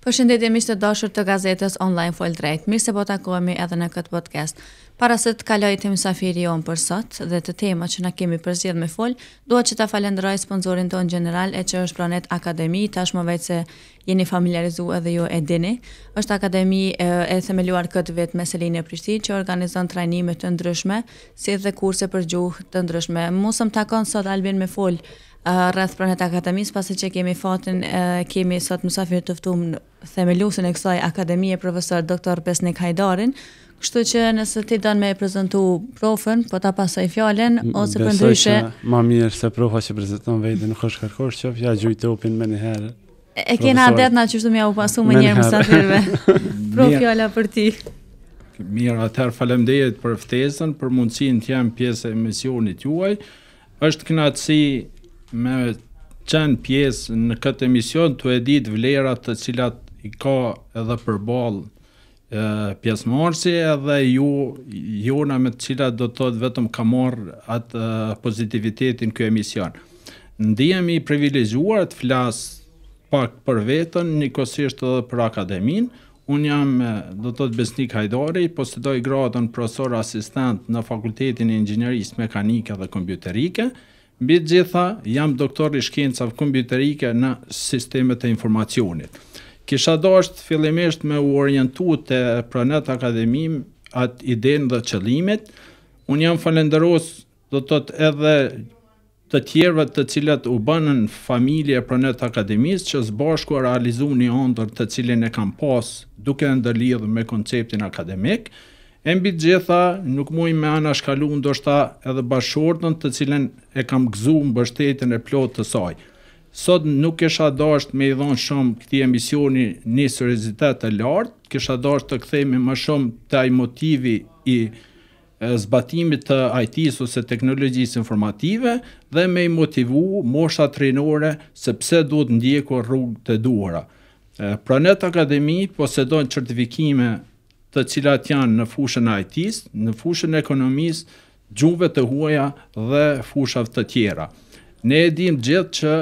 Për shëndetje mishë të doshur të gazetës online full drejt, mirë se po takohemi edhe në këtë podcast. Para se të kaloj të misafiri jonë për sot dhe të tema që na kemi përzjedh me full, doa që ta falendroj sponsorin tonë general e që është planet Akademi, tashmë vetë vejtë se jeni familiarizu edhe jo e dini. është Akademi e themeluar këtë vetë me Selinë e Prishti që organizon trajnime të ndryshme, si dhe kurse për gjuhë të ndryshme. Musëm takon sot albin me full, rreth pranë akademis, akademisë, pasi që kemi fatin, kemi sot mësafirë të ftuar themeluesin e kësaj akademie, profesor doktor Besnik Hajdarin. Kështu që nëse ti don me e prezentu profën, po ta pasoj fjalën ose për ndryshe, më mirë se profa që prezanton vetën, nuk është kërkosh që ja gjujtë topin më një herë. E kena adet nga qështu ja u pasu më njërë mësafirve. Prof, fjalla për ti. Mirë, atëherë falemdejet për ftesën, për mundësin të jam pjesë e emisionit juaj. është kënatësi me qenë pjesë në këtë emision të edit vlerat të cilat i ka edhe për balë pjesë edhe ju, ju në me cilat do të thotë vetëm ka morë atë pozitivitetin kjo emision. Ndijem i privilegjuar të flasë pak për vetën, një edhe për akademin, unë jam do të të besnik hajdari, po së doj gradën profesor asistent në fakultetin e ingjineris mekanike dhe kompjuterike, Mbi të gjitha, jam doktor i shkencave kompjuterike në sistemet e informacionit. Kisha dashur fillimisht me u orientu te Pronet Akademim at idenë dhe qëllimet. Un jam falendëros do të thot edhe të tjerëve të cilët u bënën familje Pronet Akademis që së bashku realizuan një ëndër të cilin e kam pas duke ndërlidhur me konceptin akademik. E mbi gjitha, nuk muaj me ana shkalu në do shta edhe bashortën të cilën e kam gëzu më bështetin e plotë të saj. Sot nuk kësha dasht me idhon shumë këti emisioni një sërizitet të lartë, kësha dasht të këthejme më shumë të aj motivi i zbatimit të IT-së ose teknologjisë informative dhe me i motivu mosha trenore se pse duhet të ndjeko rrugë të duhera. Pranet Akademi certifikime qërtifikime të cilat janë në fushën e IT-s, në fushën e ekonomisë, gjuhëve të huaja dhe fushave të tjera. Ne e dim gjithë që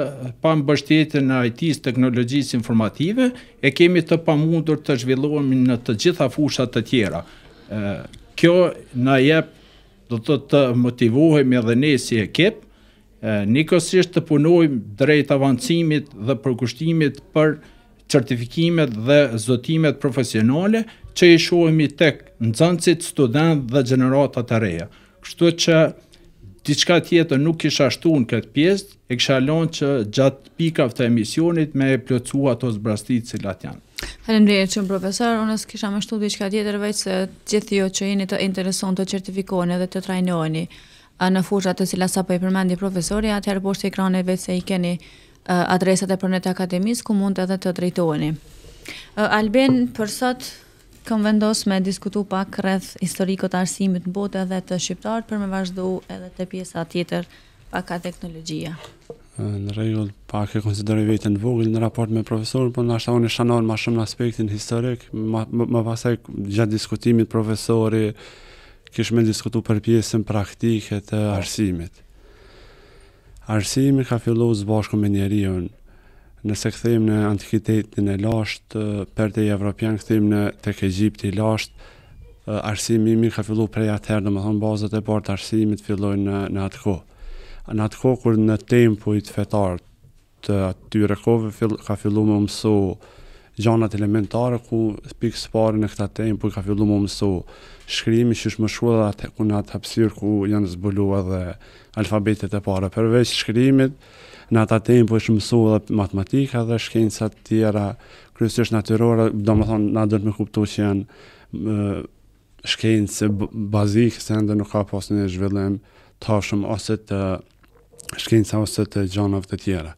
pa mbështetjen në IT-s, teknologjisë informative, e kemi të pamundur të zhvillohemi në të gjitha fushat të tjera. ë Kjo na jep do të të motivohemi edhe ne si ekip, nikosisht të punojmë drejt avancimit dhe përkushtimit për certifikimet dhe zotimet profesionale, që i shohemi tek nxënësit student dhe gjenerata të reja. Kështu që diçka tjetër nuk kisha shtu në këtë pjesë, e kisha lënë që gjatë pikave të emisionit me plotësu ato zbrastit që lat janë. Faleminderit shumë profesor, unë kisha më shtu diçka tjetër veç se gjithë jo që jeni të interesuar të certifikoni dhe të trajnoheni në fushat të cilat sapo i përmendi profesori, atëherë poshtë ekraneve se i keni adresat e përnet akademisë ku mund edhe të drejtoheni. Alben për sot kam vendosur me diskutu pak rreth historikut arsimit në botë edhe të shqiptarët për me vazhdu edhe te pjesa tjetër pa ka teknologjia. Në rregull, pak e konsideroj veten vogël në raport me profesorin, por ndoshta unë shanon më shumë në aspektin historik, më më pasaj gjatë diskutimit profesori kishëm të për pjesën praktike të arsimit. Arsimi ka filluar së bashku me njerion nëse këthejmë në antikitetin e lasht, për të evropian këthejmë në tek Egypti i lasht, arsimi ka fillu prej atëherë, në më thonë bazët e bërë të arsimit fillojnë në, në atë kohë. Në atë kohë, kur në tempu i të fetarë të atyre kove, fill, ka fillu më mësu gjanat elementare, ku pikë së në këta tempu i ka fillu më mësu shkrimi që është më shkua dhe atë, ku në atë hapsirë ku janë zbulu edhe alfabetet e para. Përveç shkrimit, në ata tempo është mësua dhe matematika dhe shkenca të tjera kryesisht natyrore, domethënë na duhet të kuptojmë që janë shkencë bazike se ndër nuk ka pasur një zhvillim tashëm ose të shkencë ose të gjanëve të tjera.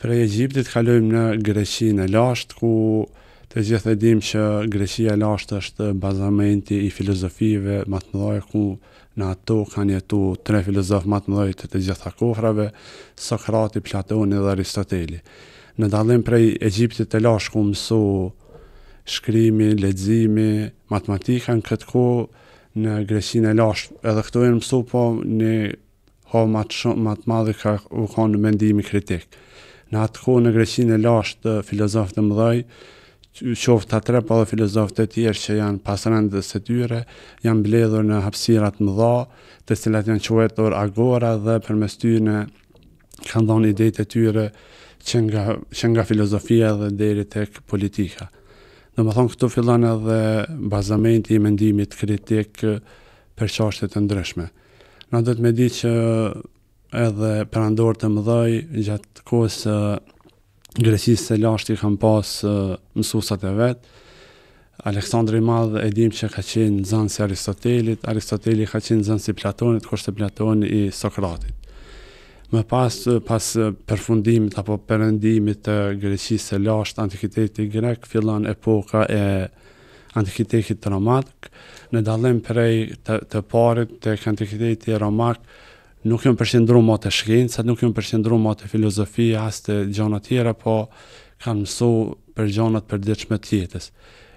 Për Egjiptin të kalojmë në Greqinë e lashtë ku të gjithë e dim që Greqia e lashtë është bazamenti i filozofive matematike ku në ato kanë jetu tre filozofë matë mëdojtë të gjitha kofrave, Sokrati, Platoni dhe Aristoteli. Në dalim prej Egyptit të Lashku ku mësu shkrimi, ledzimi, matematika në këtë ku në greqin e lash. Edhe këtu e në mësu po një ho matë shumë, matë madhe ka u konë në mendimi kritik. Në atë ku në greqin e lash të filozofë të mëdojtë, qoftë të tre, po dhe filozofët e tjerë që janë pasrën dhe së tyre, janë bledhur në hapsirat më dha, të cilat janë quetur agora dhe për mes tyre kanë dhonë idejt e tyre që nga, që nga filozofia dhe deri tek politika. Në më thonë këtu fillon edhe bazamenti i mendimit kritik për qashtet të ndryshme. Në do të me di që edhe për andorë të mëdhoj gjatë kohës gresisë se lashti kam pas uh, mësusat e vetë. Aleksandri Madhë e dim që ka qenë zanë si Aristotelit, Aristoteli ka qenë zanë si Platonit, kështë Platonit i Sokratit. Më pas, pas përfundimit apo përëndimit të greqisë e lasht antikiteti grek, fillan epoka e antikitetit romak, në dalim prej të, të parit të antikiteti romak, nuk jam përqendruar më te shkenca, nuk jam përqendruar më te filozofia as te gjona të tjera, po kam mësuar për gjona të përditshme të jetës.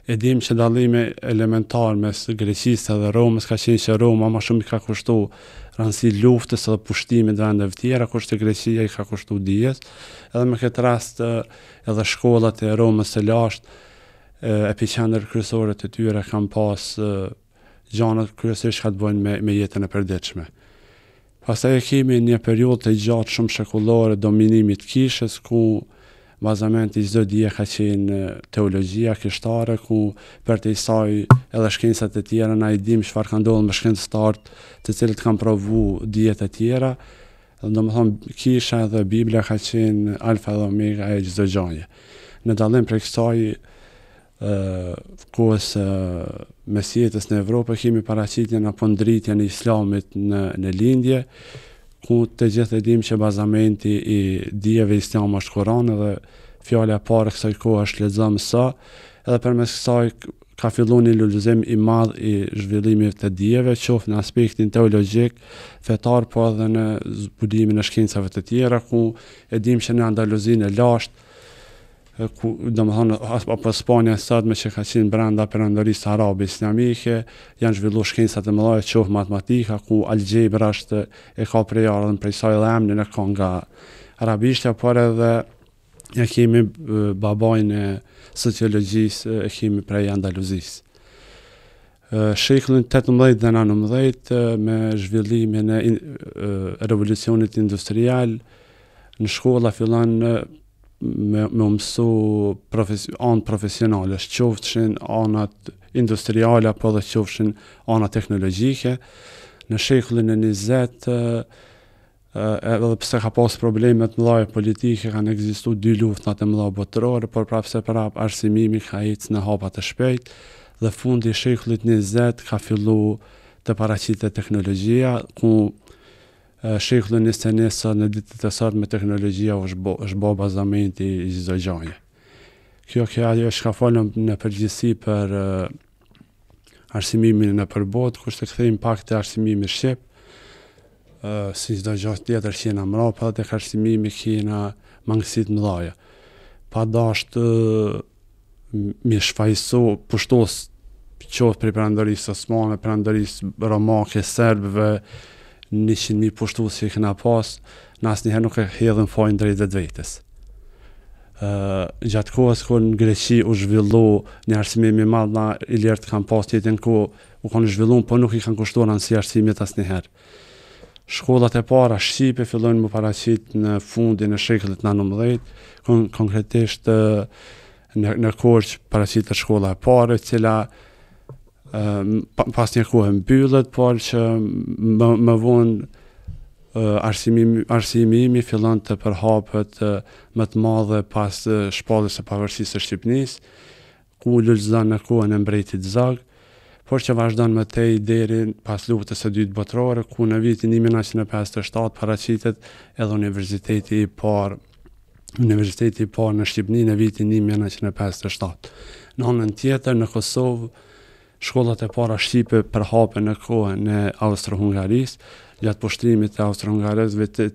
E dim që dallimi elementar mes Greqisë dhe Romës ka qenë se Roma më shumë i ka kushtuar rëndësi luftës dhe pushtimit dhe të tjera, Greqia i ka kushtuar dijes. Edhe në këtë rast edhe shkollat e Romës së lashtë e piqandër kryesore të tyre kanë pas gjona kryesisht ka të me, me jetën e përditshme. Pastaj e kemi një periudhë të gjatë shumë shekullore dominimit të kishës ku bazament i çdo dije ka qenë teologjia kishtare ku për të isaj edhe shkencat e tjera na i dim çfarë ka ndodhur me shkencën e të cilët kanë provu dijet e tjera. Dhe do të thonë kisha dhe Bibla ka qenë alfa dhe omega e çdo gjëje. Në dallim prej kësaj, uh, kohës uh, mesjetës në Evropë, kemi paracitja në pëndritja në islamit në, në lindje, ku të gjithë e që bazamenti i dijeve islam është koran edhe fjale e parë kësaj kohë është ledzëm sa, edhe për mes kësaj ka fillu një lullëzim i madh i zhvillimit të dijeve, qofë në aspektin teologjik, fetar, po edhe në budimin e shkencave të tjera, ku e që në Andaluzin e lashtë, ku do më thonë apo Spanja sot me që ka qenë brenda perandorisë arabe islamike janë zhvillu shkenca të mëdhoj qofë matematika ku algebra është e ka prej ardhën prej saj dhe emnin e ka nga arabishtja por edhe e kemi babajnë e sociologjis e kemi prej andaluzis Shekullin 18 dhe 19 me zhvillimin e, revolucionit industrial në shkolla fillon me, me mësu profes, anë profesionale, është qofëshin anët industriale, apo dhe qofëshin anët teknologjike. Në shekullin e njëzet, edhe pse ka pas problemet më politike, kanë egzistu dy luftat e më dhaje botërore, por prapë se prapë arsimimi ka jetës në hapat e shpejt, dhe fundi shekullit njëzet ka fillu të e teknologjia, ku shekullën në senesa në ditë të sartë me teknologjia është, bo, është bo bazamenti i zdoj gjojnë. Kjo kja ajo është ka falën në përgjithsi për uh, arsimimin në përbot, kushtë të këthejmë pak të arsimimi Shqip, uh, si zdoj gjojnë tjetër që jena mra, pa të kërsimimi që jena mangësit më dhaja. Pa da është uh, mi shfajso pushtos qovë për i përëndërisë osmanë, përëndërisë romake, serbëve, uh, 100.000 pushtuës që i këna pas, në asë njëherë nuk e hedhën fajnë drejt dhe dvejtës. Uh, gjatë kohës ku në Greqi u zhvillu një arsimi me madhë na i lertë kanë pas të ku u konë zhvillu, po nuk i kanë kushtuar në si arsimit asë njëherë. Shkollat e para, Shqipe, fillojnë më paracit në fundin e shekëllit në në mëdhejt, kon konkretisht në, në kohë paracit të shkolla e pare, cila Ehm, pas një kohë mbyllët, por që më, më vonë arsimi imi fillon të përhapët më të madhe pas shpallës e pavërsisë së Shqipnisë, ku lullëzdan në kohën e mbrejtit zag, por që vazhdan më tej deri pas luftës së dytë botërore, ku në vitin 1957 paraqitet edhe universiteti i parë universiteti i parë në Shqipni në vitin 1957. Në anën tjetër në Kosovë shkollat e para Shqipe përhape në kohën në Austro-Hungarisë, gjatë pushtrimit të Austro-Hungarisë,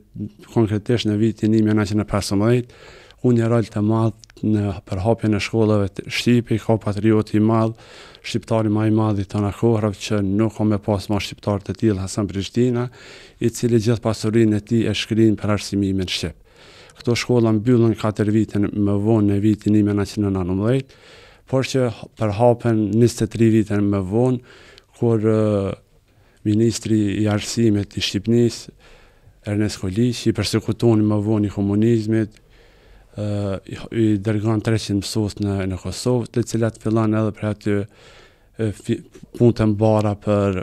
konkretisht në vitin 1915, unë një rol të madhë në përhapje në shkollave të Shqipe, ka patrioti i madhë, shqiptari ma i madhë i të në kohërëv, që nuk ome me pas ma shqiptar të tjilë Hasan Prishtina, i cili gjithë pasurin e ti e shkrin për arsimimin Shqipë. Këto shkolla mbyllën 4 vitën më vonë në vitin 1919, por që përhapen 23 vite më vonë, kur uh, Ministri i Arsimit i Shqipnis, Ernest Kolis, i persekutoni më vonë i komunizmit, uh, i, i dërgan 300 mësos në, në Kosovë, të cilat fillan edhe për aty punë të mbara për,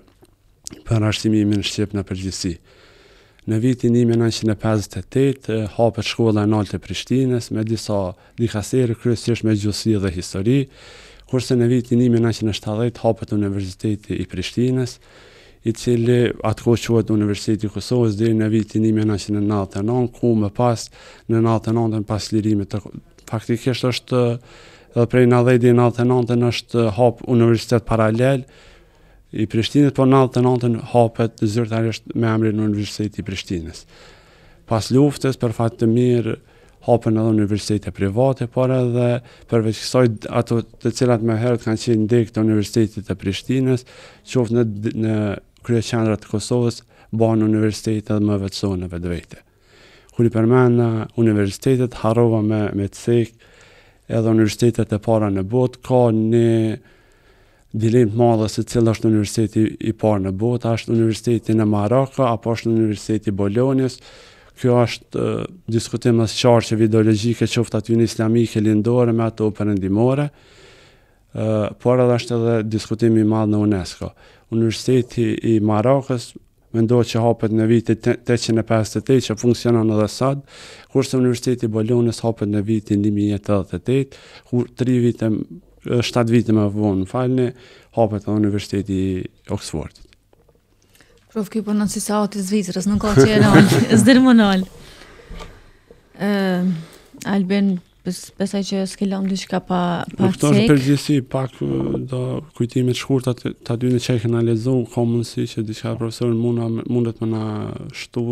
për arsimimin Shqip në përgjësi. Në vitin 1958 hapet shkolla e Nalt e Prishtinës me disa dikasere kryesisht me gjuhësi dhe histori, kurse në vitin 1970 hapet Universiteti i Prishtinës, i cili atë kohë quhet Universiteti i Kosovës deri në vitin 1999, ku më pas në 1999 pas lirimit të faktikisht është dhe prej 90 deri në 99 është hap universitet paralel, i Prishtinës, po 99 altën hapet zyrtarisht me emri në universiteti i Prishtinës. Pas luftës, për fatë të mirë, hapen edhe universitetet private, por edhe përveç kësaj ato të cilat më herët kanë qenë ndek të universitetit të Prishtinës, qoftë në në kryeqendrat të Kosovës, bën universitete më vetëson në vetvete. Kur i përmend universitetet harrova me me cik, edhe universitetet e para në botë kanë një dilim të madhe se cilë është universiteti i parë në botë, është universiteti në Maraka, apo është universiteti Bolonjës, kjo është uh, diskutim mësë qarqeve ideologike që uftë aty në islamike lindore me ato përëndimore, uh, por edhe është edhe diskutimi madhë në UNESCO. Universiteti i Marakës mendo që hapet në vitin 858 që funksionon edhe sot, kurse Universiteti i Bolonës hapet në vitin 1088, kur 3 vite 7 vite më vonë në falën e hapet edhe Universiteti i Oxfordit. Prof, kjo për nësi sa atë i Zvizrës, nuk ka që e nëllë, zdirë më nëllë. Uh, Alben, besaj që s'ke lëmë dy shka pa, Nuk cek. është përgjësi, pak do kujtimit të shkurta të, të dy në qekën a lezu, komënësi që dy shka profesorin mundet më në shtu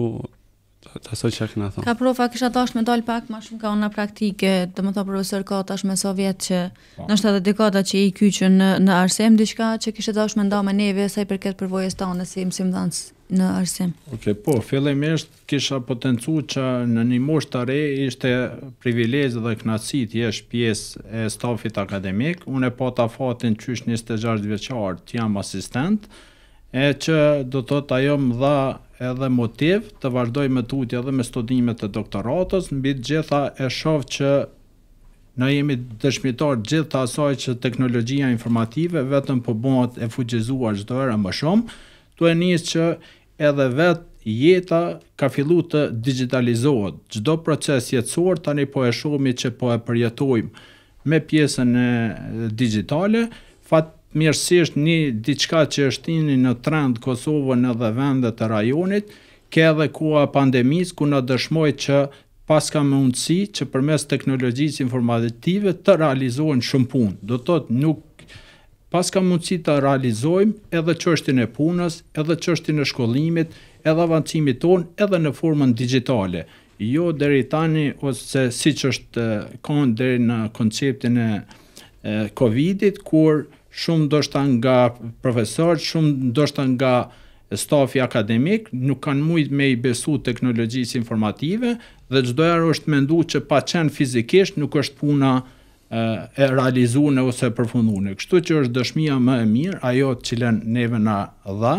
aso që këna thonë. Ka profa, kisha ta është me dalë pak, ma shumë ka unë në praktike, të më thonë profesor ka tash është me sovjet që po. nështë edhe dekata që i kyqë në, në arsim, diçka që kisha ta është me nda me neve, sa i përket përvojës ta në si mësim dhënës në arsem Ok, po, fillim eshtë kisha potencu që në një moshtë të re ishte privilegjë dhe knasit jesh pjesë e stafit akademik, unë e po ta fatin qysh 26 vjeqarë të jam asistent, e që do të të ajo më dha edhe motiv të vazhdoj me tutje edhe me studimet të doktoratës, në bitë gjitha e shofë që në jemi dëshmitar gjitha asaj që teknologjia informative vetëm për po bëmët e fuqizuar gjithë dhe më shumë, të e njës që edhe vetë jeta ka fillu të digitalizohet. Gjdo proces jetësor të një po e shumë i që po e përjetojmë me pjesën e digitale, fatë mirësisht një diçka që është tini në trend Kosovën edhe vendet e rajonit, ke edhe ku a pandemis, ku në dëshmoj që pas ka mundësi që përmes teknologjisë informativit të realizohen shumë punë. Do të të nuk pas ka mundësi të realizojmë edhe që është i në punës, edhe që është i në shkollimit, edhe avancimit tonë, edhe në formën digitale. Jo dheri tani, ose si që është kanë dheri në konceptin e, e COVID-it, kur shumë ndoshta nga profesorët, shumë ndoshta nga stafi akademik, nuk kanë mujt me i besu teknologjisë informative dhe çdo është mendu që pa qenë fizikisht nuk është puna e, realizune realizuar ose e përfunduar. Kështu që është dëshmia më e mirë ajo që lënë neve na dha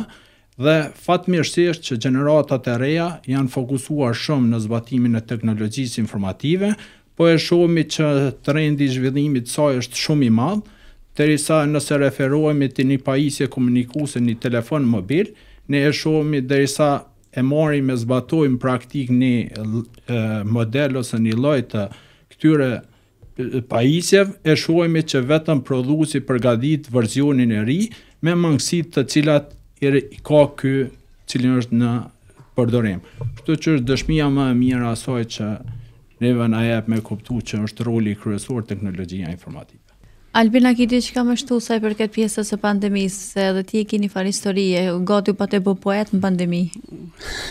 dhe fatmirësisht që gjeneratat e reja janë fokusuar shumë në zbatimin e teknologjisë informative, po e shohim që trendi i zhvillimit saj është shumë i madh derisa nëse referohemi të një pajisje komunikuese në telefon mobil, ne e shohim derisa e marrim me zbatojm praktik në model ose në lloj të këtyre pajisjeve, e shohim që vetëm prodhuesi përgatit versionin e ri me mangësitë të cilat i ka ky, cilin është në përdorim. Kjo që është dëshmia më e mirë asaj që neve na jep me kuptuar që është roli kryesor teknologjia informatike. Albina Kiti, që kam është tu saj për këtë pjesës e pandemisë, se edhe ti e ki një farë historie, gotu pa të bu poet në pandemi?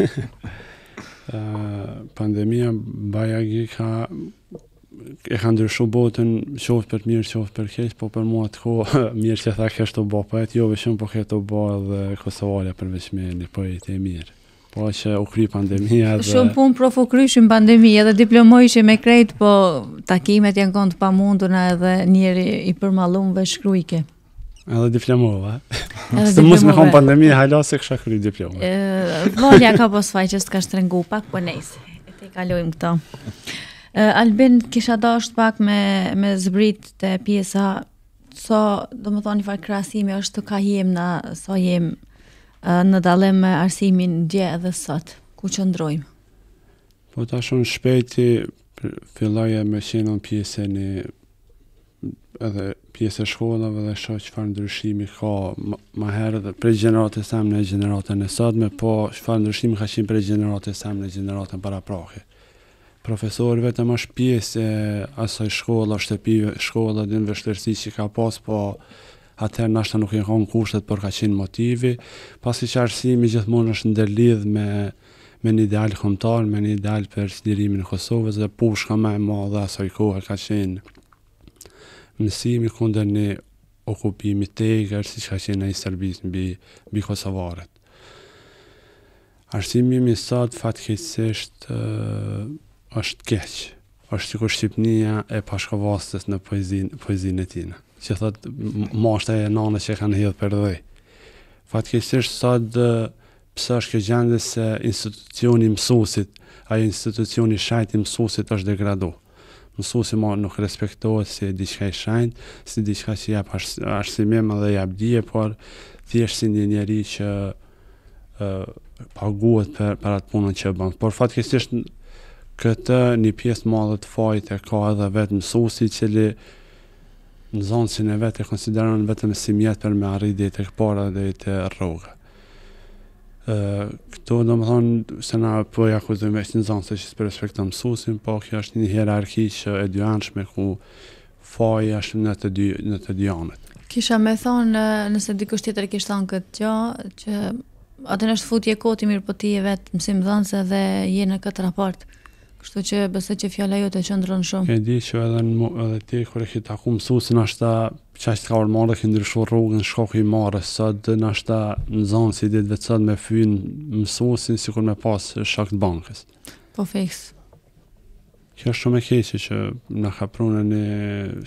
uh, pandemia baja gi ka e ka ndryshu botën qoftë për mirë, qoftë për keqë, po për mua të ko mirë që tha kështë të bo poet, jo vëshëm po këtë të bo edhe Kosovale për vëshme një poet e mirë po që u kry pandemija dhe... Shumë pun prof u kryshim pandemija dhe që me krejt, po takimet janë kontë pa munduna edhe njeri i përmalumë vë shkrujke. Edhe diplomova. Së mus me konë pandemija, hajla se kësha kry diplomojshim. Volja ka po sfaj që së të ka shtrengu pak, po nejse, e te i këto. Albin, kisha do është pak me, me zbrit të pjesa, so, do më thonë një farë krasimi, është të ka jem na, so jem në dalem me arsimin dje edhe sot, ku që ndrojmë? Po ta shumë shpejti, filloja me qenon pjese një, edhe pjese shkollave dhe shoh që farë ndryshimi ka ma, herë dhe prej generatë e samë në generatën e sëtë me po që farë ndryshimi ka qenë prej generatë e samë në generatën para prahe. Profesorë vetëm është pjese asoj shkolla, shtepive, shkolla dhe në vështërësi që ka pas, po atëherë nashta nuk i ka kushtet për ka qenë motivi, pasi që arsimi gjithmonë është ndërlidh me me një ideal këmëtar, me një ideal për që njërimi në Kosovës, dhe pushka më e ma dhe aso i kohë e ka qenë mësimi kunder një okupimi të e si që ka qenë një sërbis në bi, bi Kosovarët. Arsimi mi sot fatkesisht është keqë, është që ku Shqipnia e pashkëvastës në poezinë të të që thot moshte e nanës që kanë hidhë për dhej. Fatkesisht sot pësë është kjo gjendë se institucioni mësusit, a institucioni shajt i mësusit është degradu. Mësusit ma nuk respektohet si diçka i shajt, si diçka që jap ashtimim dhe jap dje, por thjesht si një njeri që uh, paguhet për, për atë punën që bëndë. Por fatkesisht këtë një pjesë madhe të fajt e ka edhe vetë mësusit që li uh, në zonë si në vetë e konsideron vetëm si mjetë për me arrit dhe i të këpara dhe i të rrugë. Këto do më thonë se na po ja ku dhëmë në zonë se që së perspekt të po kjo është një hierarki që e dy ku fajë është në të dy, në të dy anët. Kisha me thonë nëse dikush tjetër kishtë thonë këtë gjo, që atë nështë futje koti mirë po ti e vetë mësim dhënëse dhe je në këtë raportë. Kështu që besoj që fjala jote qëndron shumë. E di që edhe në edhe ti kur e ke taku mësuesin ashta çast ka ulmor dhe ke ndryshuar rrugën shkoku i marrë sot në ashta në zonë si ditë vetë sot me fyn mësuesin sikur me pas shok të bankës. Po feks. Kjo është shumë e keqe që na ka prunë në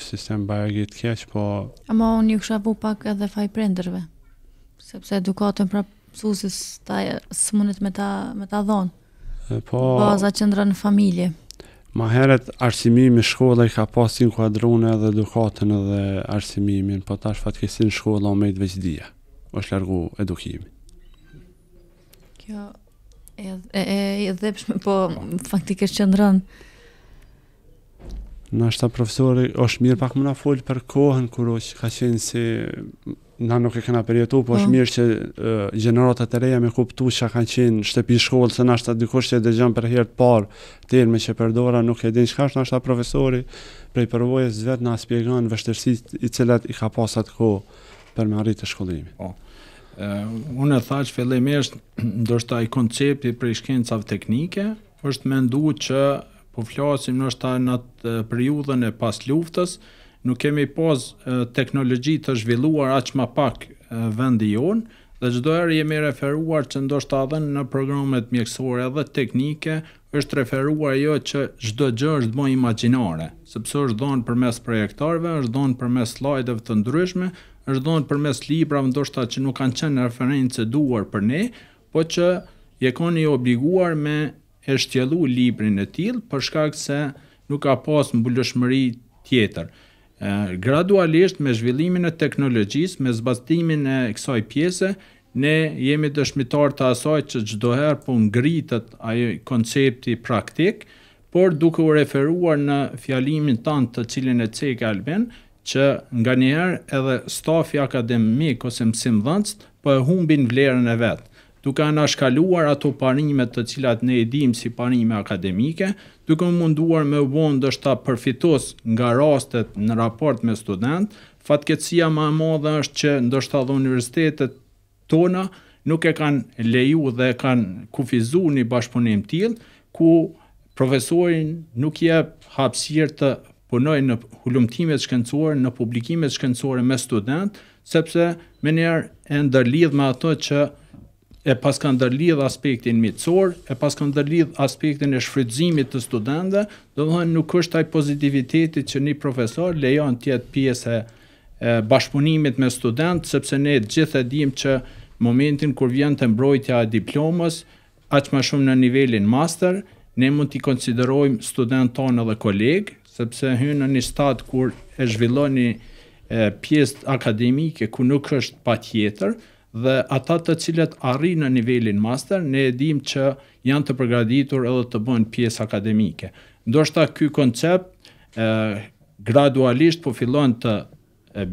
sistem bajagi të keq, po Ama unë ju kisha vu pak edhe faj prindërve. Sepse edukatën prap mësuesi ta s'mundet me ta me ta dhon. Po, Baza qëndra në familje. Ma heret arsimimi shkolla i ka pasin kuadrune edhe edukatën edhe arsimimin, po tash fatkesin shkolla o me i të veçdia, është largu edukimi. Kjo, e, e, e dhe pshme, po, po. faktikisht qëndran. Nashta profesori, është mirë pak më na full për kohën kërë që ka qenë si Na nuk e kena përjetu, po është po. mirë që uh, e reja me kuptu që kanë qenë shtepi shkollë, se në të dykush që e dëgjëm për herët të parë, të që përdora, nuk e din që ka është në profesori, prej përvojës vetë nga aspjegan vështërsi i cilat i ka pasat ko për me arritë të shkollimi. Po, Uh, unë e tha që fillim eshtë, i koncepti për i shkencav teknike, është me ndu që po flasim në të periudën e pas luftës, nuk kemi pas teknologji të zhvilluar aq më pak vendi jonë dhe çdo herë jemi referuar që ndoshta edhe në programet mjekësore edhe teknike është referuar jo që çdo gjë është më imagjinore, sepse është dhënë përmes projektorëve, është dhënë përmes slajdeve të ndryshme, është dhënë përmes librave ndoshta që nuk kanë çën referencë duar për ne, po që je koni i obliguar me e shtjellu librin e tillë për shkak se nuk ka pas mbulëshmëri tjetër gradualisht me zhvillimin e teknologjisë, me zbastimin e kësaj pjese, ne jemi dëshmitar të asaj që gjdoherë po ngritët ajo koncepti praktik, por duke u referuar në fjalimin tanë të cilin e cek Alben, që nga njerë edhe stafi akademik ose mësim dhëndës, po e humbin vlerën e vetë duke anashkaluar ato parimet të cilat ne edhim si parime akademike, duke munduar me vonë dështë ta përfitos nga rastet në raport me student, fatkecia ma modhe është që ndështë ta dhe universitetet tona nuk e kanë leju dhe kanë kufizu një bashkëpunim tjilë, ku profesorin nuk je hapsirë të punoj në hullumtimet shkencore, në publikimet shkencore me student, sepse njerë e ndërlidh me ato që e pas kanë dërlidh aspektin mitësor, e pas kanë dërlidh aspektin e shfrydzimit të studentëve, do të thonë nuk është ai pozitiviteti që një profesor lejon të jetë pjesë e bashkëpunimit me student, sepse ne të gjithë e dimë që momentin kur vjen të mbrojtja e diplomës, aq më shumë në nivelin master, ne mund t'i konsiderojmë student tonë edhe kolegë, sepse hynë në një stat kur e zhvilloni pjesë akademike ku nuk është pa tjetër, dhe ata të cilët arri në nivelin master, ne edhim që janë të përgraditur edhe të bëjnë pjesë akademike. Ndoshta ky koncept gradualisht po fillon të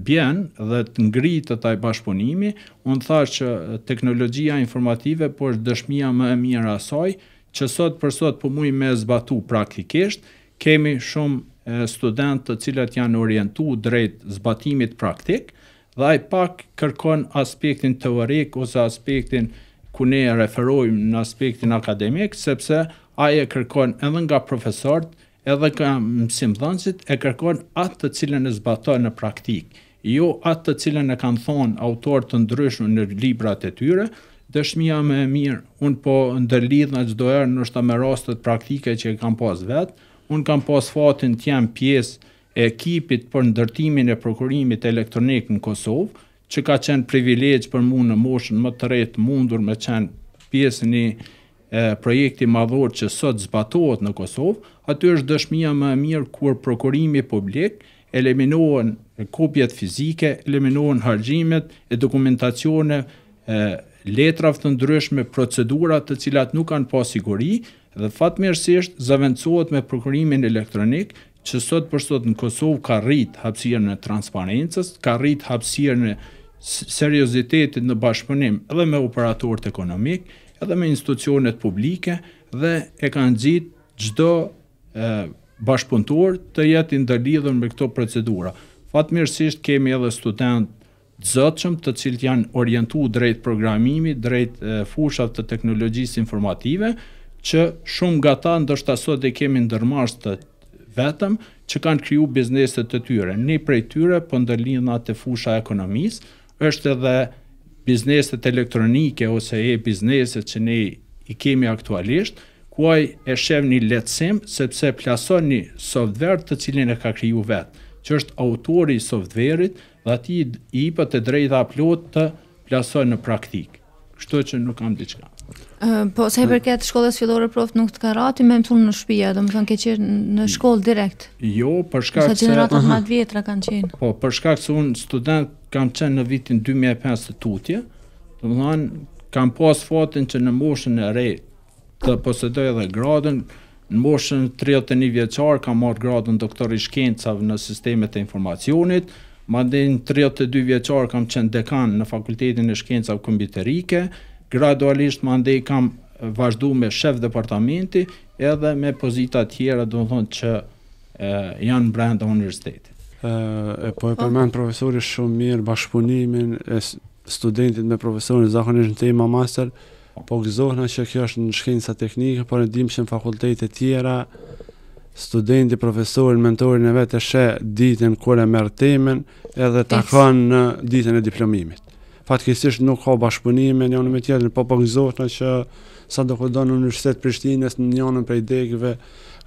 bjen dhe të ngritë të bashkëpunimi, unë thash që teknologjia informative po është dëshmia më e mirë asoj, që sot për sot po mui me zbatu praktikisht, kemi shumë student të cilët janë orientu drejt zbatimit praktikë, dhe ai pak kërkon aspektin teorik ose aspektin ku ne referojmë në aspektin akademik, sepse ai e kërkon edhe nga profesorët, edhe nga mësimdhënësit, e kërkon atë të cilën e zbatojnë në praktik. Jo atë të cilën e kanë thonë autorë të ndryshëm në librat e tyre, dëshmia me e mirë, unë po ndërlidhë në gjdoerë nështë me rastët praktike që e kam pas vetë, unë kam pas fatin të jam pjesë e ekipit për ndërtimin e prokurimit elektronik në Kosovë, që ka qenë privilegjë për mu në moshën më të ret mundur me qenë pjesë një projekti madhur që sot zbatohet në Kosovë, aty është dëshmija më e mirë kur prokurimi publik eliminohen kopjet fizike, eliminohen hargjimet e dokumentacione, letraf të ndryshme, procedurat të cilat nuk kanë pasiguri, dhe fatëmjërësisht zavencohet me prokurimin elektronik që sot për sot në Kosovë ka rrit hapësirën e transparentës, ka rrit hapësirën e seriozitetit në bashkëpunim edhe me operatorët ekonomikë, edhe me institucionet publike dhe e kanë gjitë gjdo e, bashkëpuntor të jetë ndërlidhën me këto procedura. Fatë mirësisht kemi edhe student të zëtëshëm të cilët janë orientu drejt programimi, drejt fushat të teknologjisë informative, që shumë gata ndështë sot e kemi ndërmarsë të vetëm që kanë kriju bizneset të tyre. Një prej tyre, për po ndërlinat të fusha ekonomisë, është edhe bizneset elektronike ose e bizneset që ne i kemi aktualisht, kuaj e shëvë një letësim, sepse plason një software të cilin e ka kriju vetë, që është autori i softwareit dhe ati i për të drejta plot të plason në praktikë. Kështu që nuk kam diçka. Po, se për këtë shkollës fillore prof nuk të karati, me më thunë në shpia, do më thunë ke qirë në shkollë direkt. Jo, përshkak se... Sa generatët uh -huh. matë vjetra kanë qenë. Po, përshkak se unë student kam qenë në vitin 2005 të tutje, do më thunë, kam pas fatin që në moshën e re të posedoj edhe gradën, në moshën 31 vjeqar kam marë gradën doktor i shkencavë në sistemet e informacionit, ma dhe në 32 vjeqar kam qenë dekan në fakultetin e shkencavë kombiterike, gradualisht më ndej kam vazhdu me shef departamenti edhe me pozita tjera do thonë që e, janë brenda universitetit. E, e, po e përmend profesori shumë mirë bashkëpunimin e studentit me profesorin zakonisht në tema master, po gëzohna që kjo është në shkencë teknike, por e dim që në fakultetet tjera studenti, profesorin, mentorin e vetë e shë ditën kur e merr temën edhe ta në ditën e diplomimit fatkesisht nuk ka bashkëpunim me njënën me tjetrin, po po gëzohet na që sa do këtë do në Universitet Prishtinës në njëonë prej degëve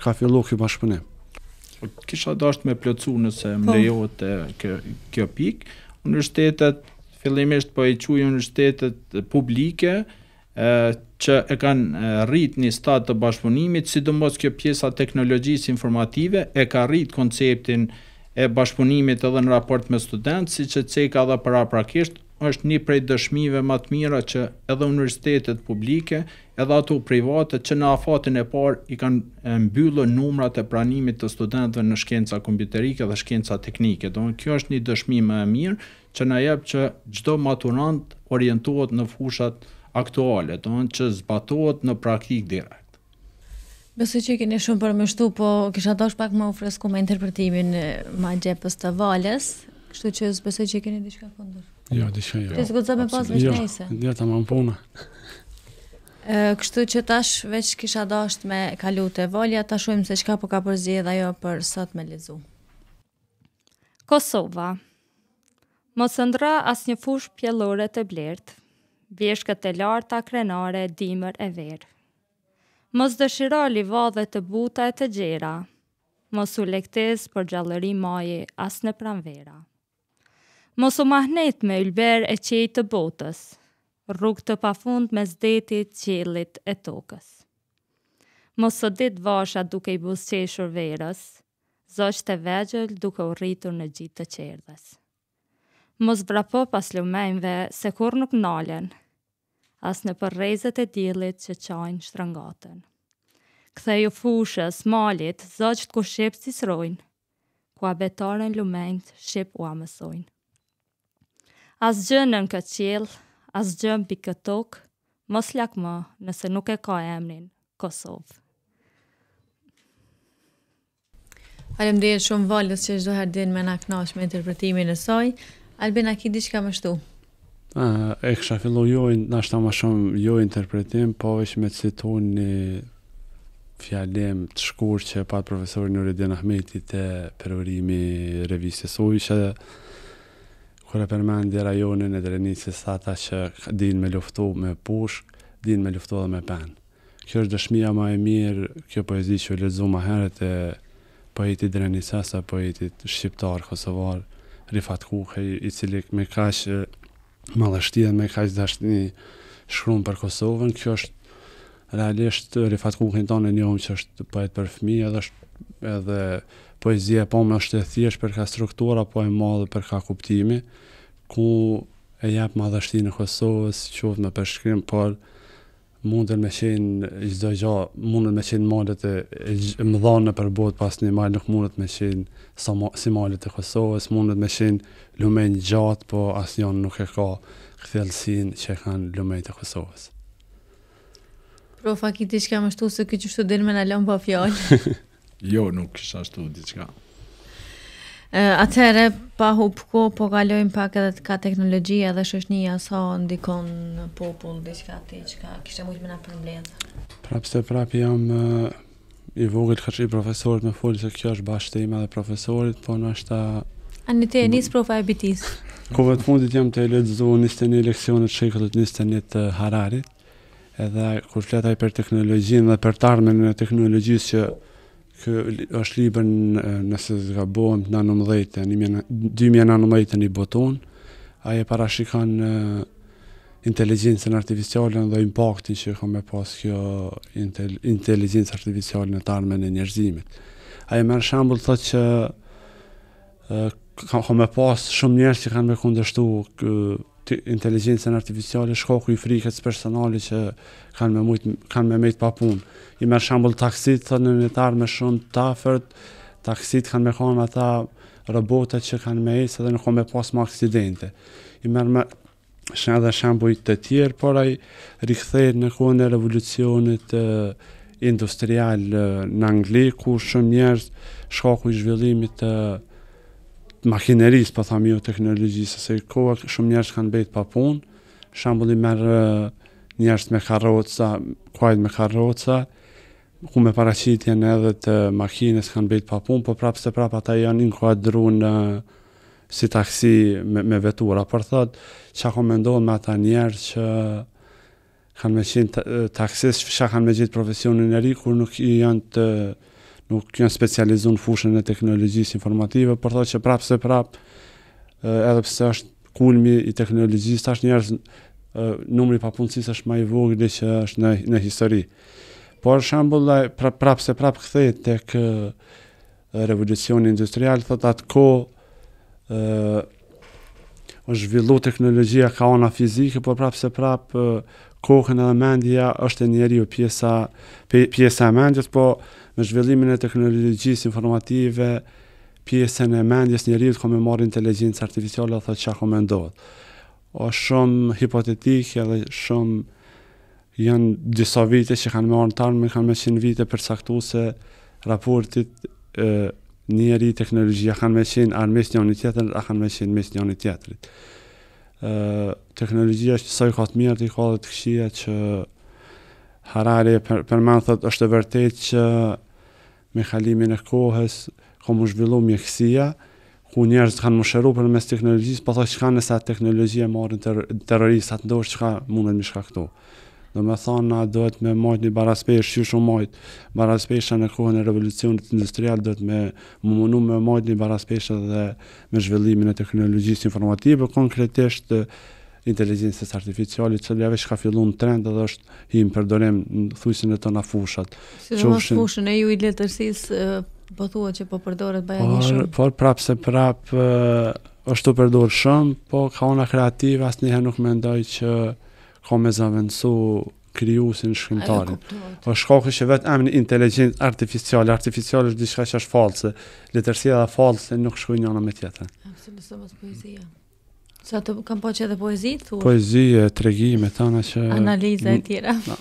ka filluar kjo bashkëpunim. Po, kisha dashur të më nëse po. më lejohet të kjo, pikë. Universitetet fillimisht po i quajnë universitetet publike që e kanë rrit një stad të bashkëpunimit, sidomos kjo pjesa teknologjisë informative e ka rrit konceptin e bashkëpunimit edhe në raport me studentët, siç e ceka edhe paraprakisht, është një prej dëshmive më të mira që edhe universitetet publike, edhe ato private që në afatin e parë i kanë mbyllur numrat e pranimit të studentëve në shkenca kompjuterike dhe shkenca teknike. Donë kjo është një dëshmi më e mirë që na jep që çdo maturant orientohet në fushat aktuale, donë që zbatohet në praktik direkt. Besoj që keni shumë përmështu, po kisha dosh pak më ofresku me interpretimin ma gjepës të valës, kështu që besoj që keni diçka këndër. Jo, ja, diçka jo. Ja. Ti zgjoza me pas me shnejse. Jo, ja, jo, tamam puna. Ë, kështu që tash veç kisha dash me kalutë volja, ta shohim se çka po ka përzihet ajo për sot me lezu. Kosova. Mos ndra as një fush pjellore të blert, vjeshkët e larta, krenare, dimër e verë. Mos dëshiro li të buta e të gjera, mos u lektes për gjallëri maje as në pranvera mos u mahnet me ylber e qej të botës, rrug të pafund me zdetit qelit e tokës. Mos së dit vasha duke i qeshur verës, zosh të vegjël duke u rritur në gjitë të qerdhës. Mos vrapo pas lumejnve se kur nuk nalen, as në përrezet e dilit që qajnë shtrëngatën. Këthe ju fushës, malit, zoqët ku shqipë i srojnë, ku abetaren lumejnët shqipë u amësojnë. As gjën në në këtë qilë, as gjën për këtë tokë, mos lak më nëse nuk e ka emnin Kosovë. Alem dhe shumë valës që është doherë dhe në menak me interpretimin e soj. Albin, a ki di shka më shtu? E kësha fillu jo, nash ta ma shumë jo interpretim, po është me të citu një fjallim të shkur që e patë profesorin Nuri Ahmeti të përërimi revisi soj, dhe kur e përmendi rajonin e drenicës sa ata që din me luftu me pushk, din me luftu dhe me pen. Kjo është dëshmija ma e mirë, kjo poezi që e lezu ma herët e poetit drenicës a poetit shqiptar, kosovar, rifat kuhe, i cili me kash malashti dhe me kash dashni shkrum për Kosovën, kjo është realisht rifat kuhin tonë në njohëm që është poet për fmi edhe është edhe poezia po më është e thjesht për ka struktura, po e madhe për ka kuptimi ku e jap madhështi në Kosovë, si qoftë me përshkrim, por mundën me çën çdo gjë, mundën me çën malet e më dhanë në për pas një mal nuk mundet me çën sa si malet e Kosovës, mundet me çën lumë një gjatë, po asnjë nuk e ka këthjelsin që kanë lumet e Kosovës. Profa, ki t'i shka më shtu se këtë që shtu dhe në në lëmë pa fjallë? jo, nuk kësha shtu t'i shka. Atëherë, pa hup ko, po kalojm pak edhe të ka teknologjia dhe shëshnija sa ndikon në popull, diçka qka ti, qka kishtë mujtë me nga Prapse prap jam i vogët ka që i profesorit me fol se kjo është bashkë të ima dhe profesorit, po në është ta... A në të e njësë profa e bitis? Kove mundit jam të e letëzu njësë të një leksionet që i këtët njësë të hararit, edhe kur fletaj për teknologjinë dhe për tarmen e teknologjisë që Kë është libër nëse në në mëdhejtë, dy në mëdhejtë një boton, a e shikan në inteligencën artificialën dhe impaktin që kom e pas kjo inteligencë artificialën në tarme në njerëzimit. A e mërë shambull të që kom e pas shumë njerëz që kanë me kundështu kë, inteligjencën artificiale, shkaku i frikës personale që kanë me shumë kanë me pa papun. I më shembull taksit të në tar më shumë të taksit kanë më kanë ata robotet që kanë më ecë dhe nuk kanë më pas më aksidente. I më më shën edhe të tjerë, por ai rikthehet në kohën e revolucionit industrial në Angli ku shumë njerëz shkaku i zhvillimit të makineris, po thamë jo teknologjisë, se koha shumë njerëz kanë bërë pa punë. Shembulli merr njerëz me karroca, kuajt me karroca, ku me paraqitjen edhe të makines kanë bërë pa punë, po prapë se prapë ata janë inkuadruar në si taksi me, me vetura, por thot, që ka me ndohë me ata njerë që kanë me qenë taksis, që kanë me gjithë profesionin e ri, kur nuk i janë të nuk janë specializuar në fushën e teknologjisë informative, por thotë që prapse prap edhe pse është kulmi i teknologjisë tash njerëz numri i papunësisë është më i vogël se që është në në histori. Por shembull pra, prapse prap kthehet tek revolucioni industrial thotë atë ko ë zhvillu teknologjia ka ona fizike, por prapse prap kohën edhe mendja është e njeri pjesa, pjesa e mendjes, po në zhvillimin e teknologjisë informative, pjesën e mendjes njerëzit ku më marr inteligjencë artificiale thotë çka komendohet. ndodhet. O shumë hipotetik edhe shumë janë disa vite që kanë marrë tanë, më kanë me qenë vite përsaktu se raportit e, njeri teknologjia kanë me qenë armes njën i tjetër, a kanë me qenë mes njën i tjetërit. teknologjia është i ka të mirë i ka dhe të këshia që harare për, për thot, është e vërtet që me kalimin e kohës, ka më zhvillu mjekësia, ku njerëzit kanë më shëru për mes teknologjisë, pa thoi që ka nësa teknologjia marën ter terrorisë, atë ndoshë që ka mundet më shka këto. Do me thonë, na dohet me majtë një baraspesh, që shumë majtë, baraspesha në kohën e revolucionit industrial, dohet me më mundu me majtë një baraspesha dhe me zhvillimin e teknologjisë informative, konkretisht, inteligjencës artificiale, që leve ka fillu në trend edhe është i më përdorim në thujsin e të na fushat. Si dhe mështë fushën e ju i letërsis po thua që po përdoret baja një shumë? Por prapë se prapë është të përdorë shumë, po ka ona kreativë, asë njëherë nuk mendoj që ka me zavendësu kryusin shkrimtarin. O po shkohë që vetë emni inteligent artificiale, artificiale është diçka që është false, letërsia dhe false nuk shkuj njëna me tjetën. Absolutë, së mësë Sa të kam po që edhe poezi, thua? Poezi e tregi me tana që... Analiza e tjera. Në,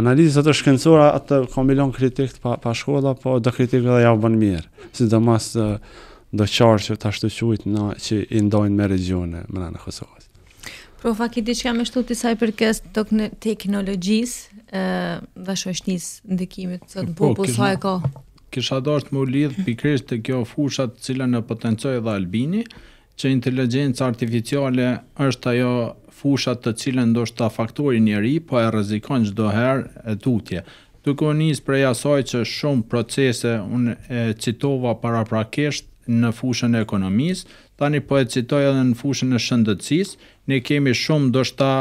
analiza të të shkencora, atë të kombilon kritik të pa, pa po dhe kritik dhe ja u bën mirë. Si dhe mas dhe, dhe qarë që të ashtu të në që i ndojnë me regione më në në Kosovës. a ki di që jam e shtu të saj për kësë të teknologjisë dhe shoshnisë ndikimit të të bubu, po, sa e ko? Kisha dhe është më lidhë pikrisht të kjo fushat cila potencoj dhe albini, që inteligencë artificiale është ajo fushat të cilën do shta faktori njeri, po e rëzikon që doherë e tutje. Tukë u njësë prej asoj që shumë procese unë e citova para prakesht në fushën e ekonomisë, tani po e citoj edhe në fushën e shëndëtsisë, ne kemi shumë do shta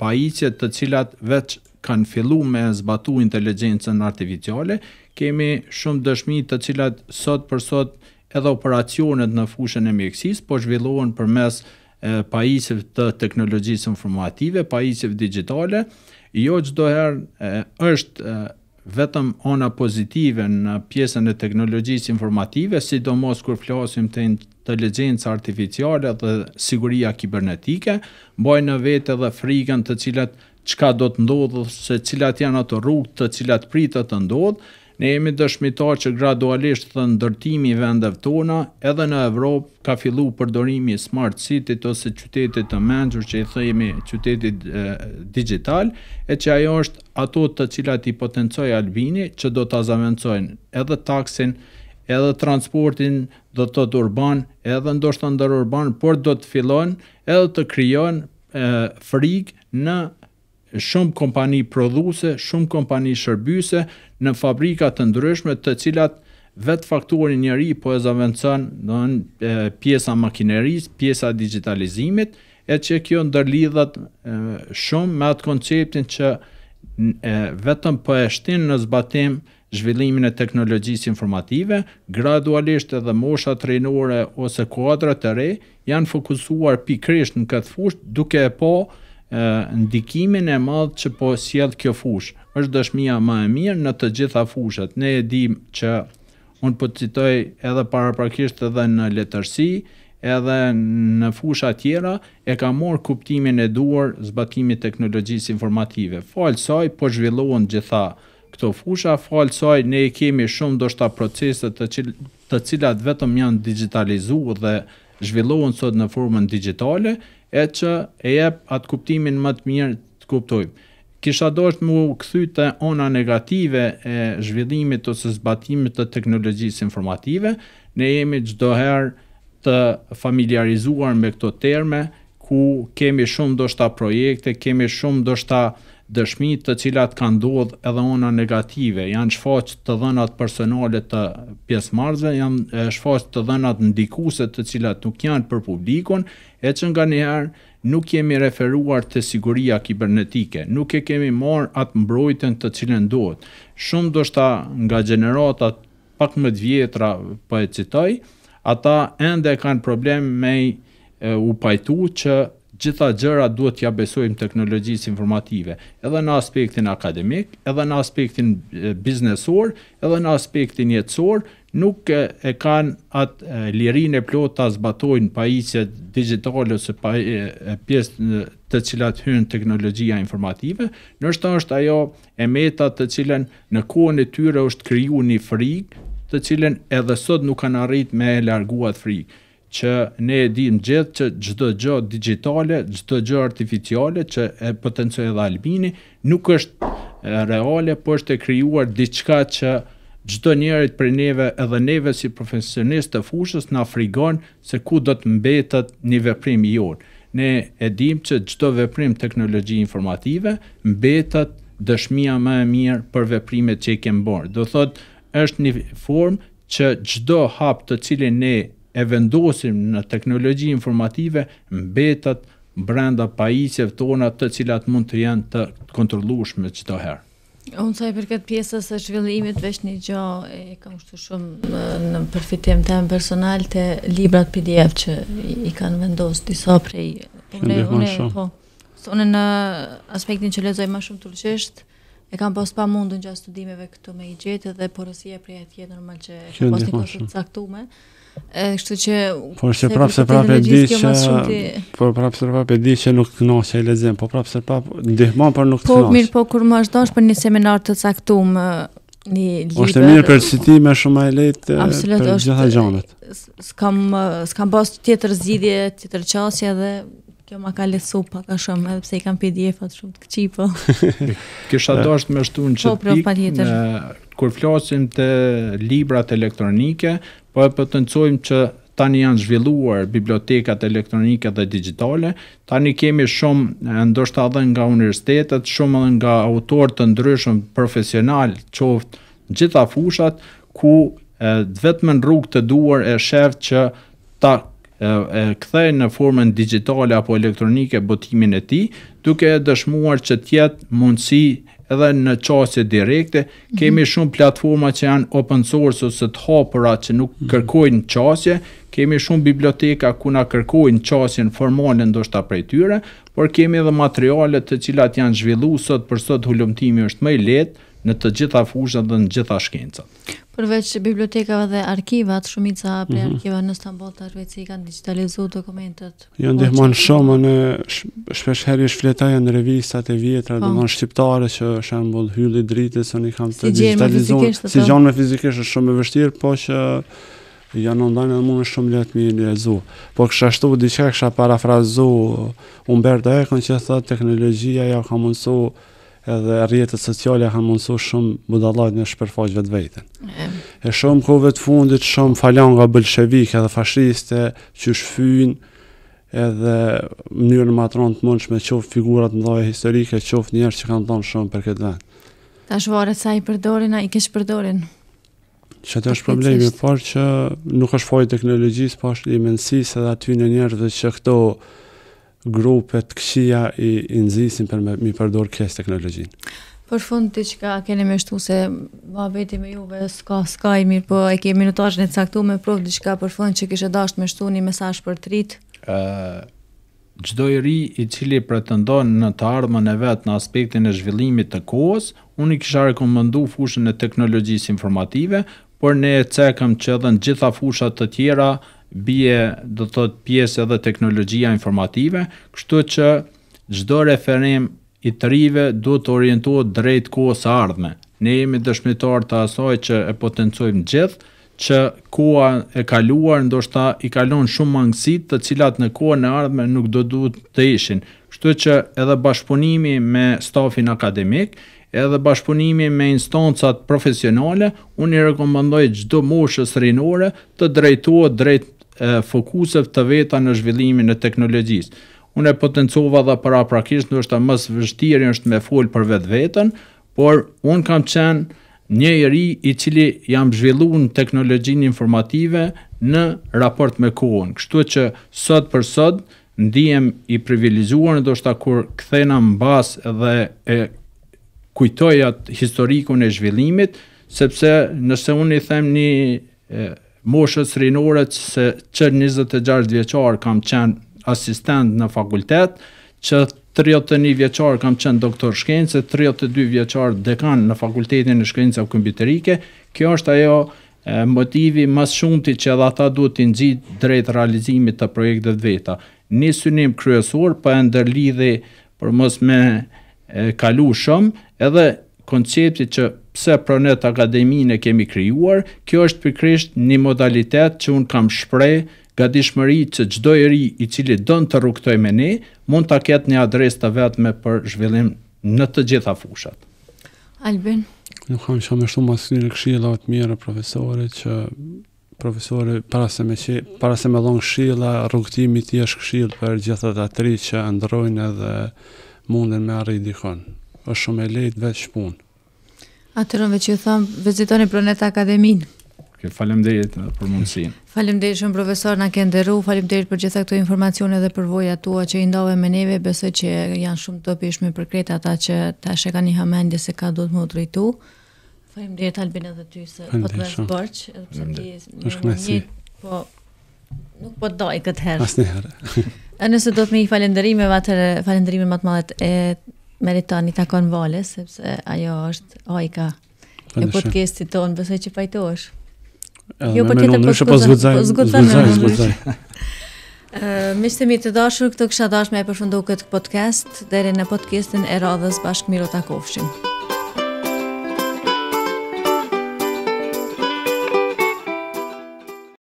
pajicjet të cilat veç kanë fillu me zbatu inteligencën artificiale, kemi shumë dëshmi të cilat sot për sot edhe operacionet në fushën e mjekësis po zhvillohen për mes pajisjeve të teknologjisë informative, pajisjeve digitale, jo gjdoherë është vetëm ona pozitive në pjesën e teknologjisë informative, sidomos kur flasim të inteligencë artificiale dhe siguria kibernetike, boj në vete dhe të cilat qka do të ndodhë, se cilat janë ato rrugë të cilat pritet të ndodhë, Ne jemi dëshmitar që gradualisht të ndërtimi vendeve tona edhe në Evropë ka fillu përdorimi smart city ose qytetit të menxur që i thejemi qytetit e, digital e që ajo është ato të cilat i potencoj albini që do të azamencojnë edhe taksin, edhe transportin do të të urban, edhe ndoshtë të ndër urban, por do të fillon edhe të kryon frik në shumë kompani produse, shumë kompani shërbyse në fabrikat të ndryshme të cilat vetë faktorin njëri po e zavendësën në pjesa makineris, pjesa digitalizimit, e që kjo ndërlidhët shumë me atë konceptin që e, vetëm po e shtin në zbatim zhvillimin e teknologjisë informative, gradualisht edhe mosha trejnore ose kuadrat të re, janë fokusuar pikrisht në këtë fushë duke e po ndikimin e madh që po sjell kjo fushë. Është dëshmia më e mirë në të gjitha fushat. Ne e dim që un po citoj edhe paraprakisht edhe në letërsi, edhe në fusha tjera e ka marr kuptimin e duar zbatimit teknologjisë informative. Falsoj po zhvillohen gjitha këto fusha, falsoj ne i kemi shumë ndoshta procese të, cil të cilat vetëm janë digitalizuar dhe zhvillohen sot në formën digjitale, e që e jep atë kuptimin më të mirë të kuptojmë. Kisha dorët mu këthy të ona negative e zhvillimit ose zbatimit të teknologjisë informative, ne jemi gjdoherë të familiarizuar me këto terme, ku kemi shumë do shta projekte, kemi shumë do shta projekte, dëshmi të cilat kanë ndodh edhe ona negative, janë shfaqje të dhënat personale të pjesëmarrësve, janë shfaqje të dhënat ndikuese të cilat nuk janë për publikun, e që nganjëherë nuk jemi referuar te siguria kibernetike, nuk e kemi marr atë mbrojtën të cilën duhet. Shumë do shta nga gjenerata pak më të vjetra po e citoj, ata ende kanë problem me u pajtu që gjitha gjëra duhet t'ja besojmë teknologjisë informative, edhe në aspektin akademik, edhe në aspektin biznesor, edhe në aspektin jetësor, nuk e kanë atë lirin e plot të azbatojnë pajisjet digitale ose pjesë të cilat hynë teknologjia informative, nështë është ajo e meta të cilën në kohën e tyre është kryu një frikë, të cilën edhe sot nuk kanë arritë me e larguat frikë që ne e dim gjithë që çdo gjë digjitale, çdo gjë artificiale që e potencoi edhe Albini, nuk është reale, por është e krijuar diçka që çdo njeri për neve edhe neve si profesionistë të fushës na frigon se ku do të mbetet një veprim i jot. Ne e dim që çdo veprim teknologji informative mbetet dëshmia më e mirë për veprimet që i kemi bërë. Do thotë është një formë që çdo hap të cilin ne e vendosim në teknologji informative mbetat brenda pajisjev tona të cilat mund të janë të kontrolushme qëto herë. Unë saj për këtë pjesës e shvillimit vesh një gjo e kam shtu shumë në, në përfitim të emë personal të librat PDF që i, i kanë vendosë disa prej. Unë po, në aspektin që lezoj ma shumë të lëqesht, e kam pas pa mundën gjatë studimeve këtu me i gjetë dhe porësia prej e tjetë normal që e kam pas një kështë caktume. Shumë. Edhe kështu që po se prapë se prapë e di që po prapë se prapë e di që nuk kënaqesh ai lexim, po prapë se prapë ndihmon por nuk kënaqesh. Po mirë, po kur më për një seminar të caktuar një libër. Është mirë për citime shumë ai lehtë për gjitha gjërat. Skam skam bos tjetër zgjidhje, tjetër çësia dhe Kjo ma ka lesu pa ka shumë, edhe pse i kam pdf-at shumë të këqipë. Kjo shatë ashtë me shtu në që pikë, kur flasim të librat elektronike, po e potencojmë që tani janë zhvilluar bibliotekat elektronike dhe digitale, tani kemi shumë, ndoshta edhe nga universitetet, shumë edhe nga autor të ndryshëm profesional, qoftë gjitha fushat, ku e, vetëm në rrugë të duar e shef që ta e, e kthej në formën digitale apo elektronike botimin e ti, duke e dëshmuar që tjetë mundësi edhe në qasje direkte, kemi mhm. shumë platforma që janë open source ose të hapëra që nuk mhm. kërkojnë qasje, kemi shumë biblioteka ku na kërkojnë qasjen formale ndoshta prej tyre, por kemi edhe materiale të cilat janë zhvilluar sot për sot hulumtimi është më i lehtë në të gjitha fushat dhe në gjitha shkencat. Përveç bibliotekave dhe arkivat, shumica prej mhm. arkiva në Stambol të i kanë digitalizu dokumentet. Jo ndihmon shumë në herë i shfletaja në revistat e vjetra, po. dhe shqiptare që shembol hylli dritës, në i të digitalizu. Si gjonë po. me fizikisht, është shumë e vështirë, po që janë ndajnë edhe mund shumë letë mi në lezu. Po kësha shtu, diqe kësha parafrazu Umberto Ekon që thë teknologjia ja ka mundësu edhe rrjetet sociale kanë mundsuar shumë budallajt në shpërfaqje vetë E shumë kohëve të fundit shumë falanga bolshevike dhe fashiste që shfyjnë edhe mënyrën më atron të mundshme qoftë figurat në dhaje historike, qoftë njerëz që kanë dhënë shumë për këtë vend. Tash varet sa i përdorin, a i kesh përdorin? Që të është problemi, parë që nuk është fojë teknologjisë, pa po është imensisë edhe aty në dhe që këto grupet këqija i, i nxisin për me, mi përdor kjes teknologjinë. Për fund të që ka kene me shtu se ma veti me juve s'ka s'ka i mirë, po e ke minutajnë e caktu me prof të që ka për fund që kishe dasht me shtu një mesaj për të rritë? Uh, Gjdoj ri i cili pretendon në të armën e vetë në aspektin e zhvillimit të kohës, unë i kisha rekomendu fushën e teknologjisë informative, por ne e cekëm që edhe në gjitha fushat të tjera bie do të thot pjesë edhe teknologjia informative, kështu që çdo referim i të rive du të orientuot drejt kohës ardhme. Ne jemi dëshmitar të asoj që e potencojmë gjithë, që koha e kaluar, ndoshta i kalon shumë mangësit të cilat në kohën e ardhme nuk do du të ishin. Kështu që edhe bashkëpunimi me stafin akademik, edhe bashkëpunimi me instancat profesionale, unë i rekomendoj gjdo moshës rinore të drejtuot drejt fokusëve të veta në zhvillimin e teknologjisë. Unë e potencova dhe para prakisht, në është të mësë vështiri është me folë për vetë vetën, por unë kam qenë një i ri i cili jam zhvillu në teknologjin informative në raport me kohën. Kështu që sot për sot, ndihem i privilegjuar në do shta kur këthena në bas dhe e kujtojat historikun e zhvillimit, sepse nëse unë i them një moshës rinore që qërë 26 vjeqarë kam qenë asistent në fakultet, që 31 vjeqarë kam qenë doktor shkence, 32 vjeqarë dekan në fakultetin në shkence o kompiterike, kjo është ajo motivi mas shumëti që edhe ata du të në drejt drejtë realizimit të projekte dhe veta. Një synim kryesor për po e ndërlidhe për mos me kalu shumë, edhe konceptit që pse pronet akademinë e kemi krijuar, kjo është pikrisht një modalitet që un kam shpreh gatishmëri që çdo i ri i cili don të rrugtoj me ne mund ta ketë një adresë të vetme për zhvillim në të gjitha fushat. Albin. Nuk kam shumë ashtu mas një këshilla të mirë profesore që profesore para se me që para se më këshilla rrugtimi ti është këshill për gjithë ata atri që ndrojnë edhe mundin me arrit dikon është shumë e lejt vetë shpunë. Atërënve që ju thëmë, vizitoni Planet Akademin. Okay, falem derit për mundësin. Falem derit shumë profesor në kënë falem për gjitha këto informacione dhe për voja tua që i ndove me neve, besoj që janë shumë të pishme për kreta ata që ta sheka një hamendje se ka do të më drejtu. Falem derit Albin edhe ty se po të vërë bërq. Falem derit, po nuk po të doj këtë herë. Asni herë. Nëse do të me i falem derime, falem malet e Meritani një takon vale, sepse ajo është ojka e podcastit tonë, besoj që fajto është. Jo për po po po të po shkutën, për shkutën, për shkutën, për Më shtemi të dashur, këtë kësha dashme e përfundu këtë podcast, dhere në podcastin e radhës bashkë Miro Takovshim.